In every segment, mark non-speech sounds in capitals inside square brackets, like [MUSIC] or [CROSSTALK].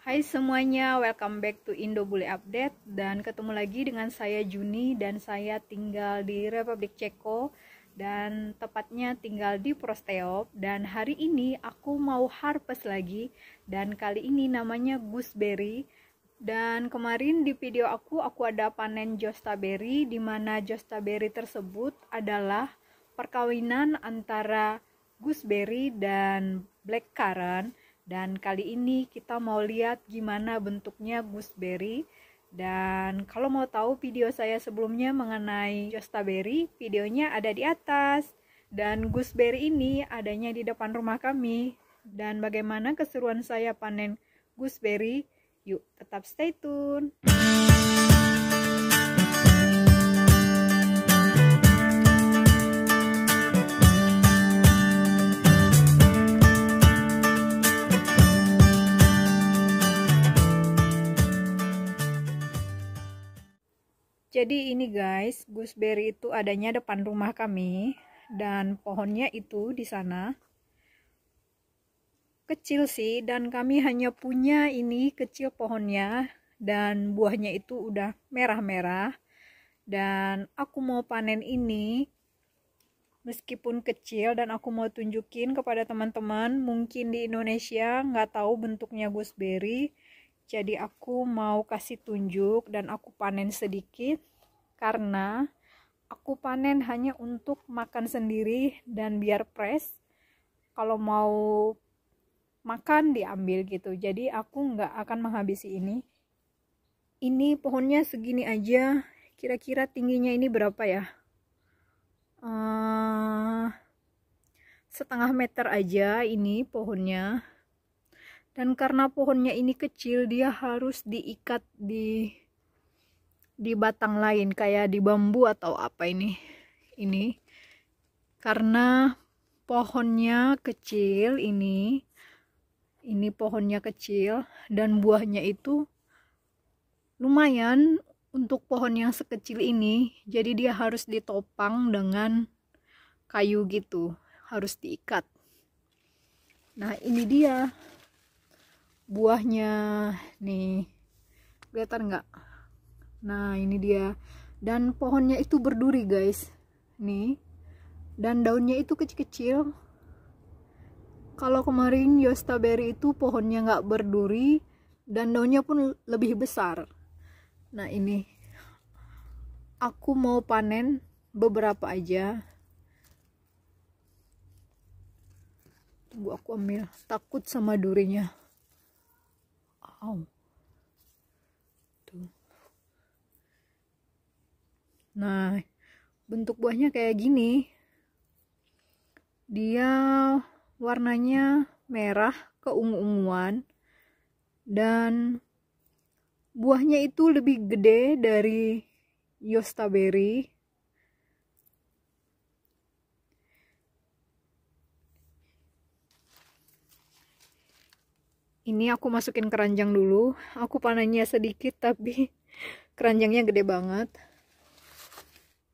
Hai semuanya, welcome back to Indo Bule Update dan ketemu lagi dengan saya Juni dan saya tinggal di Republik Ceko dan tepatnya tinggal di Prosteop dan hari ini aku mau harvest lagi dan kali ini namanya gooseberry dan kemarin di video aku aku ada panen jostaberry di mana jostaberry tersebut adalah perkawinan antara gooseberry dan blackcurrant dan kali ini kita mau lihat gimana bentuknya gooseberry. Dan kalau mau tahu video saya sebelumnya mengenai berry, videonya ada di atas. Dan gooseberry ini adanya di depan rumah kami. Dan bagaimana keseruan saya panen gooseberry? Yuk, tetap stay tune. Jadi ini guys, gooseberry itu adanya depan rumah kami dan pohonnya itu di sana. Kecil sih dan kami hanya punya ini kecil pohonnya dan buahnya itu udah merah-merah. Dan aku mau panen ini meskipun kecil dan aku mau tunjukin kepada teman-teman mungkin di Indonesia nggak tahu bentuknya gooseberry jadi aku mau kasih tunjuk dan aku panen sedikit karena aku panen hanya untuk makan sendiri dan biar pres Kalau mau makan diambil gitu. Jadi aku nggak akan menghabisi ini. Ini pohonnya segini aja. Kira-kira tingginya ini berapa ya? Uh, setengah meter aja ini pohonnya dan karena pohonnya ini kecil dia harus diikat di di batang lain kayak di bambu atau apa ini ini karena pohonnya kecil ini ini pohonnya kecil dan buahnya itu lumayan untuk pohon yang sekecil ini jadi dia harus ditopang dengan kayu gitu harus diikat nah ini dia buahnya nih kelihatan nggak nah ini dia dan pohonnya itu berduri guys nih dan daunnya itu kecil-kecil kalau kemarin Yosta itu pohonnya nggak berduri dan daunnya pun lebih besar nah ini aku mau panen beberapa aja tunggu aku ambil takut sama durinya Wow. Tuh. Nah, bentuk buahnya kayak gini. Dia warnanya merah keungu-unguan dan buahnya itu lebih gede dari yostaberry ini aku masukin keranjang dulu aku panennya sedikit tapi [LAUGHS] keranjangnya gede banget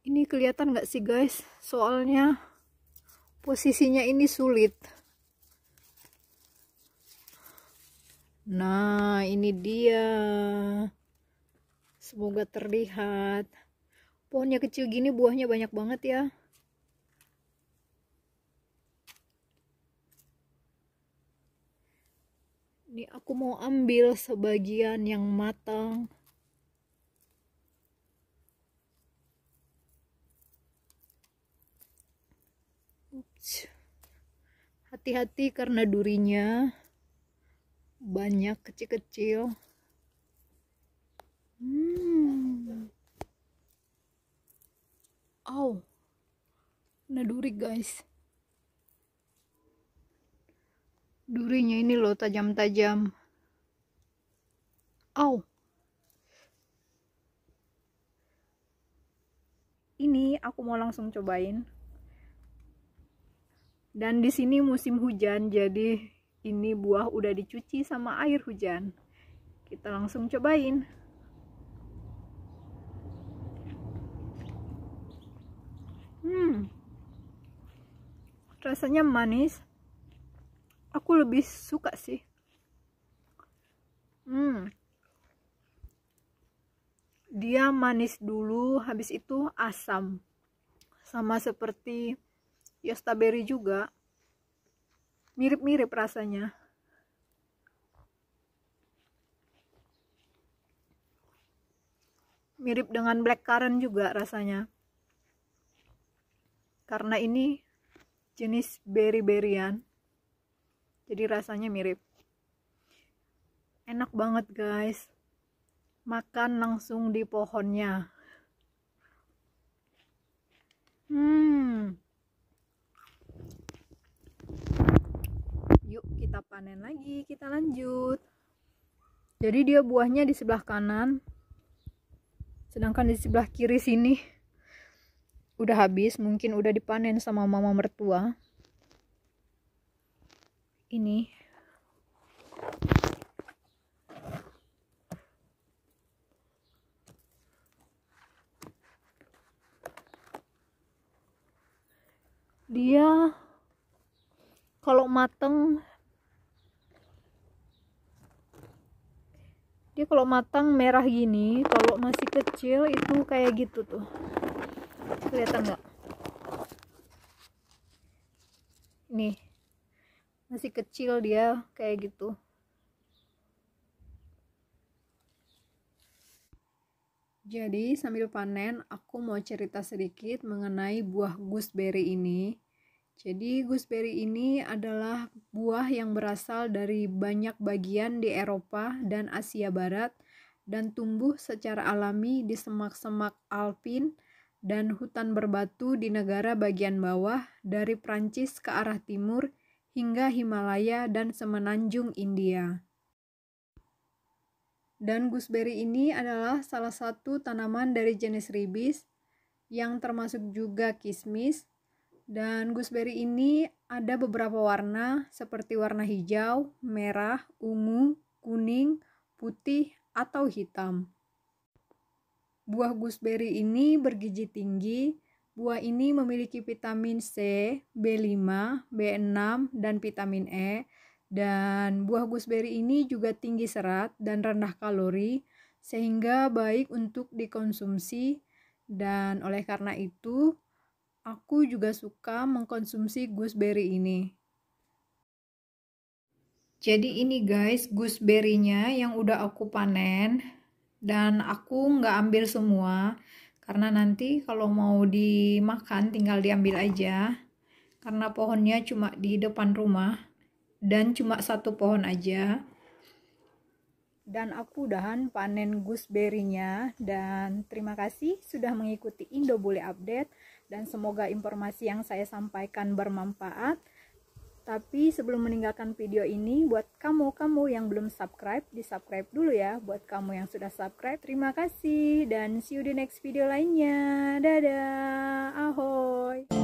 ini kelihatan gak sih guys soalnya posisinya ini sulit nah ini dia semoga terlihat pohonnya kecil gini buahnya banyak banget ya mau ambil sebagian yang matang hati-hati karena durinya banyak kecil-kecil hmm. oh nah duri guys durinya ini loh tajam-tajam Oh. Ini aku mau langsung cobain. Dan di sini musim hujan, jadi ini buah udah dicuci sama air hujan. Kita langsung cobain. Hmm. Rasanya manis. Aku lebih suka sih dia manis dulu habis itu asam sama seperti yosta ya juga mirip-mirip rasanya mirip dengan black currant juga rasanya karena ini jenis berry-berian jadi rasanya mirip enak banget guys makan langsung di pohonnya. Hmm. Yuk kita panen lagi, kita lanjut. Jadi dia buahnya di sebelah kanan. Sedangkan di sebelah kiri sini udah habis, mungkin udah dipanen sama mama mertua. Ini dia kalau mateng dia kalau matang merah gini kalau masih kecil itu kayak gitu tuh kelihatan nggak nih masih kecil dia kayak gitu Jadi sambil panen, aku mau cerita sedikit mengenai buah gooseberry ini. Jadi gooseberry ini adalah buah yang berasal dari banyak bagian di Eropa dan Asia Barat dan tumbuh secara alami di semak-semak alpin dan hutan berbatu di negara bagian bawah dari Prancis ke arah timur hingga Himalaya dan semenanjung India. Dan gooseberry ini adalah salah satu tanaman dari jenis ribis yang termasuk juga kismis. Dan gooseberry ini ada beberapa warna seperti warna hijau, merah, ungu, kuning, putih, atau hitam. Buah gooseberry ini bergizi tinggi. Buah ini memiliki vitamin C, B5, B6, dan vitamin E dan buah gooseberry ini juga tinggi serat dan rendah kalori, sehingga baik untuk dikonsumsi. Dan oleh karena itu, aku juga suka mengkonsumsi gooseberry ini. Jadi ini guys, gooseberry-nya yang udah aku panen dan aku nggak ambil semua karena nanti kalau mau dimakan tinggal diambil aja karena pohonnya cuma di depan rumah dan cuma satu pohon aja dan aku udahan panen gooseberry-nya dan terima kasih sudah mengikuti Indo Bule Update dan semoga informasi yang saya sampaikan bermanfaat. Tapi sebelum meninggalkan video ini, buat kamu-kamu yang belum subscribe, di-subscribe dulu ya. Buat kamu yang sudah subscribe, terima kasih. Dan see you di next video lainnya. Dadah, ahoy!